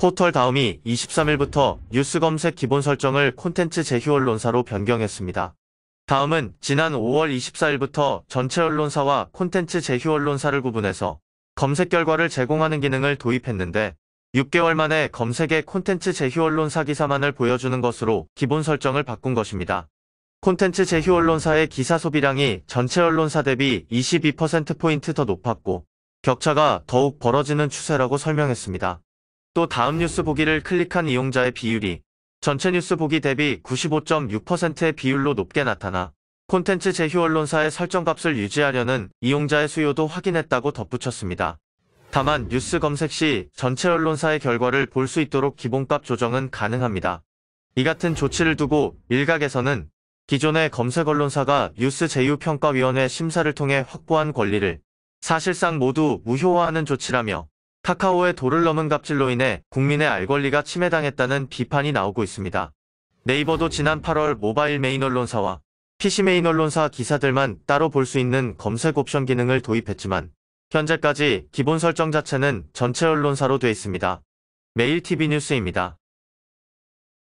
포털 다음이 23일부터 뉴스 검색 기본 설정을 콘텐츠 제휴 언론사로 변경했습니다. 다음은 지난 5월 24일부터 전체 언론사와 콘텐츠 제휴 언론사를 구분해서 검색 결과를 제공하는 기능을 도입했는데 6개월 만에 검색의 콘텐츠 제휴 언론사 기사만을 보여주는 것으로 기본 설정을 바꾼 것입니다. 콘텐츠 제휴 언론사의 기사 소비량이 전체 언론사 대비 22%포인트 더 높았고 격차가 더욱 벌어지는 추세라고 설명했습니다. 또 다음 뉴스 보기를 클릭한 이용자의 비율이 전체 뉴스 보기 대비 95.6%의 비율로 높게 나타나 콘텐츠 제휴 언론사의 설정값을 유지하려는 이용자의 수요도 확인했다고 덧붙였습니다. 다만 뉴스 검색 시 전체 언론사의 결과를 볼 수 있도록 기본값 조정은 가능합니다. 이 같은 조치를 두고 일각에서는 기존의 검색 언론사가 뉴스 제휴평가위원회 심사를 통해 확보한 권리를 사실상 모두 무효화하는 조치라며 카카오의 도를 넘은 갑질로 인해 국민의 알 권리가 침해당했다는 비판이 나오고 있습니다. 네이버도 지난 8월 모바일 메인 언론사와 PC 메인 언론사 기사들만 따로 볼 수 있는 검색 옵션 기능을 도입했지만 현재까지 기본 설정 자체는 전체 언론사로 돼 있습니다. 매일 TV 뉴스입니다.